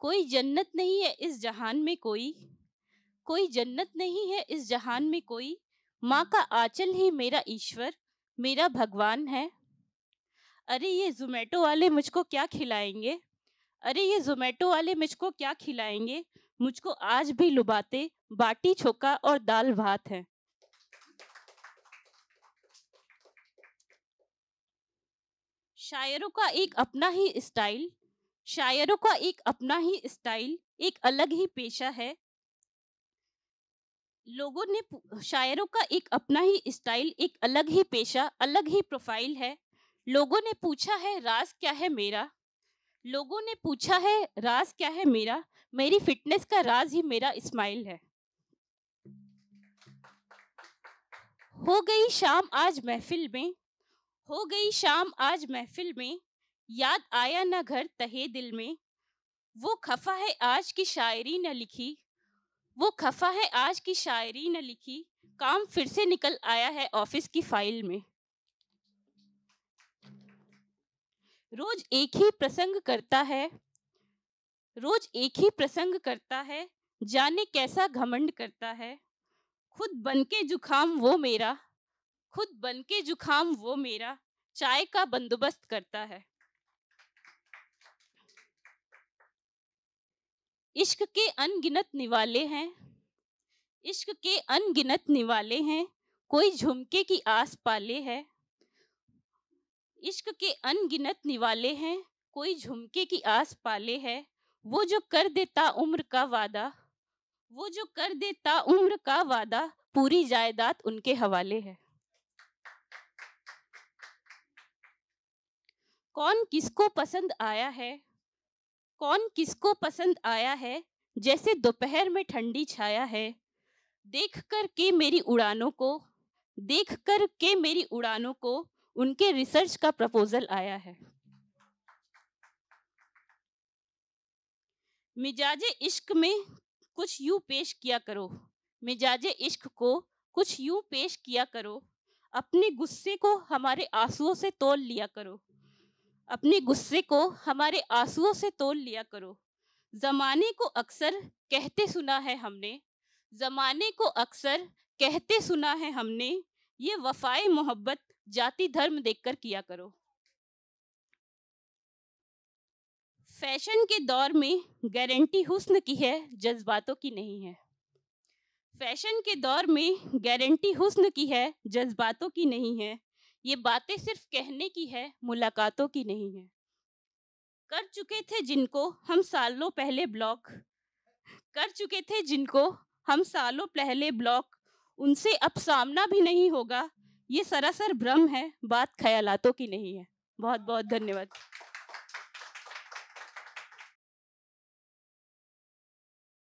कोई जन्नत नहीं है इस जहान में कोई कोई जन्नत नहीं है इस जहान में कोई माँ का आंचल ही मेरा ईश्वर मेरा भगवान है अरे ये जोमेटो वाले मुझको क्या खिलाएंगे अरे ये जोमेटो वाले मुझको क्या खिलाएंगे मुझको आज भी लुबाते बाटी छोका और दाल भात है शायरों का एक अपना ही स्टाइल शायरों का एक अपना ही स्टाइल एक अलग ही पेशा है लोगों ने शायरों का एक अपना ही स्टाइल एक अलग ही पेशा अलग ही प्रोफाइल है लोगों ने पूछा है राज क्या है मेरा लोगों ने पूछा है राज क्या है मेरा मेरी फिटनेस का राज ही मेरा स्माइल है हो गई शाम आज महफिल में हो गई शाम आज महफिल में याद आया न घर तहे दिल में वो खफा है आज की शायरी न लिखी वो खफा है आज की शायरी न लिखी काम फिर से निकल आया है ऑफिस की फाइल में रोज एक ही प्रसंग करता है रोज एक ही प्रसंग करता है जाने कैसा घमंड करता है खुद बनके जुखाम वो मेरा खुद बनके जुखाम वो मेरा चाय का बंदोबस्त करता है इश्क के अनगिनत निवाले हैं इश्क के अनगिनत निवाले हैं कोई झुमके की आस पाले है इश्क के अनगिनत निवाले हैं कोई झुमके की आस पाले है वो जो कर देता उम्र का वादा वो जो कर देता उम्र का वादा पूरी जायदाद उनके हवाले है कौन किसको पसंद आया है कौन किसको पसंद आया है जैसे दोपहर में ठंडी छाया है देख कर के मेरी उड़ानों को देख कर के मेरी उड़ानों को उनके रिसर्च का प्रपोजल आया है मिजाज इश्क में कुछ यूं पेश किया करो मिजाज इश्क को कुछ यूं पेश किया करो अपने गुस्से को हमारे आंसुओं से तोल लिया करो अपने गुस्से को हमारे आंसुओं से तोल लिया करो जमाने को अक्सर कहते सुना है हमने जमाने को अक्सर कहते सुना है हमने ये वफाए मोहब्बत जाति धर्म देखकर किया करो फैशन के दौर में गारंटी हुस्न की है जज्बातों की नहीं है फैशन के दौर में गारंटी हुस्न की है जज्बातों की नहीं है ये बातें सिर्फ कहने की है मुलाकातों की नहीं है कर चुके थे जिनको हम सालों पहले ब्लॉक कर चुके थे जिनको हम सालों पहले ब्लॉक उनसे अब सामना भी नहीं होगा ये सरासर भ्रम है बात ख्यालातों की नहीं है बहुत बहुत धन्यवाद